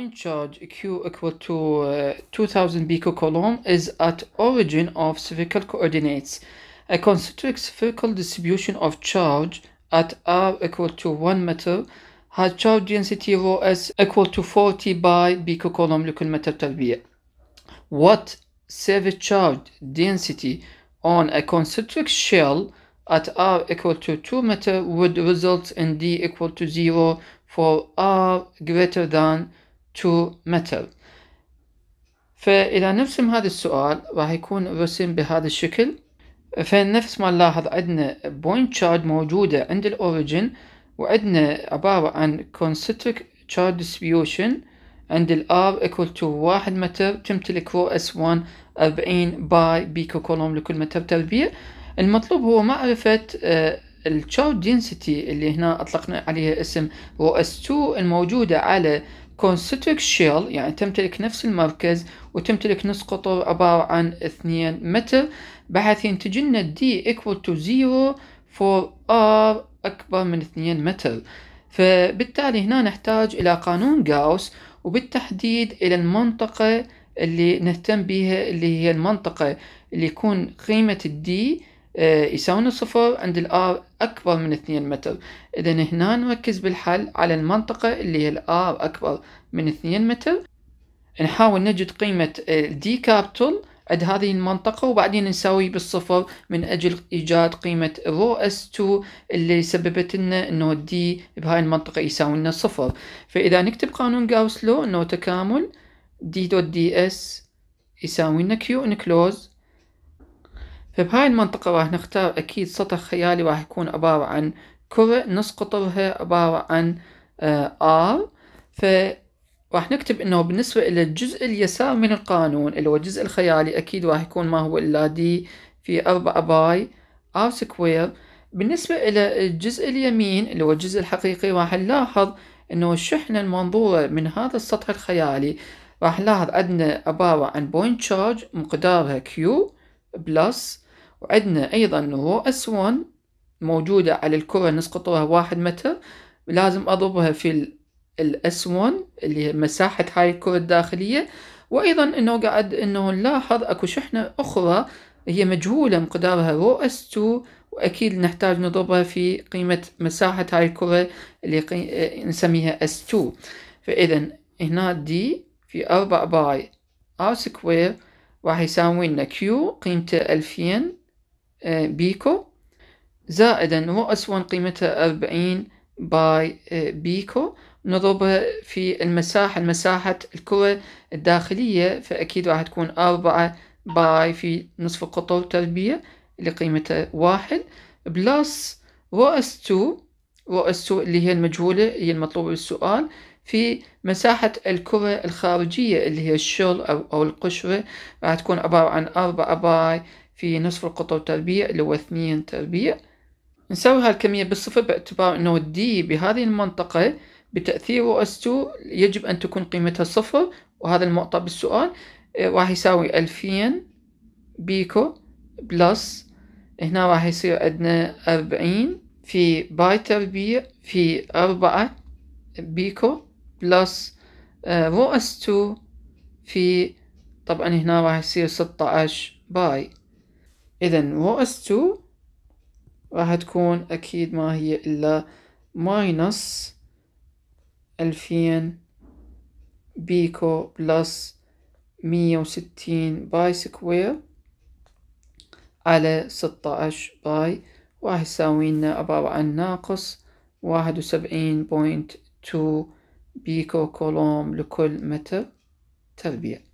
point charge q equal to uh, 2000 pico coulomb is at origin of spherical coordinates. A concentric spherical distribution of charge at r equal to 1 meter has charge density rho s equal to 40 by pico coulomb لكل متر تربيع. What surface charge density on a concentric shell at r equal to 2 meter would result in d equal to 0 for r greater than to metal فإذا نرسم هذا السؤال راح يكون الرسم بهذا الشكل فنفس ما نلاحظ عندنا بوينت charge موجودة عند الأوريجن وعندنا عبارة عن concentric charge distribution عند ال R equal to 1 متر تمتلك رو اس 1 40 باي بيكو كولوم لكل متر تربيع المطلوب هو معرفة آه، التشاو دينسيتي اللي هنا أطلقنا عليها اسم او اس 2 الموجودة على كونستريك شيل يعني تمتلك نفس المركز وتمتلك نص قطر عبارة عن 2 متر بحيث ينتج لنا دي ايكوال تو 0 فور ار أكبر من 2 متر فبالتالي هنا نحتاج إلى قانون جاوس وبالتحديد إلى المنطقة اللي نهتم بها اللي هي المنطقة اللي يكون قيمة الدي آه، يساوي صفر عند ال R أكبر من 2 متر إذا هنا نركز بالحل على المنطقة اللي هي ال R أكبر من 2 متر نحاول نجد قيمة D كابتل عند هذه المنطقة وبعدين نساوي بالصفر من أجل إيجاد قيمة رو s 2 اللي سببت لنا أنه D بهاي المنطقة يساوي لنا صفر فإذا نكتب قانون جاوس لو أنه تكامل D.DS دوت دي اس يساوي لنا Q انكلوز فبهاي المنطقة راح نختار أكيد سطح خيالي راح يكون عبارة عن كرة نص قطرها عبارة عن آه R فراح نكتب إنه بالنسبة إلى الجزء اليسار من القانون اللي هو الجزء الخيالي أكيد راح يكون ما هو إلا دي في أربعة باي R سكوير بالنسبة إلى الجزء اليمين اللي هو الجزء الحقيقي راح نلاحظ إنه الشحنة المنظورة من هذا السطح الخيالي راح نلاحظ عندنا عبارة عن بوينت شارج مقدارها Q بلس وعندنا أيضا s 1 موجودة على الكرة نسقطها واحد متر لازم أضربها في ال s 1 اللي هي مساحة هاي الكرة الداخلية وأيضا أنه قاعد أنه نلاحظ أكو شحنة أخرى هي مجهولة مقدارها رو s 2 وأكيد نحتاج نضربها في قيمة مساحة هاي الكرة اللي قي... آه، نسميها s 2 فإذا هنا D في أربعة باي R سكوير راح يساوي لنا Q قيمته ألفين آه، بيكو زائدا اس 1 قيمتها 40 باي آه، بيكو نضربها في المساحة المساحة الكرة الداخلية فأكيد راح تكون أربعة باي في نصف قطر تربيع اللي قيمتها واحد بلس رؤس 2 رؤس 2 اللي هي المجهولة هي المطلوبة بالسؤال في مساحة الكرة الخارجية اللي هي الشول أو, أو القشرة راح تكون عبارة عن أربعة باي في نصف القطر تربيع اللي هو اثنين تربيع نسوي هالكمية بالصفر باعتبار أنه الدي بهذه المنطقه بتأثير اس تو يجب أن تكون قيمتها صفر وهذا المعطى بالسؤال آه، راح يساوي ألفين بيكو بلس هنا راح يصير عندنا أربعين في باي تربيع في أربعة بيكو بلس رو آه، اس 2 في طبعا هنا راح يصير 16 باي اذا رو اس 2 راح تكون اكيد ما هي الا ماينس ألفين بيكو بلس مية وستين باي سكوير على ستاعش باي راح يساوي لنا عبارة عن ناقص واحد وسبعين بوينت تو بيكو كولوم لكل متر تربيه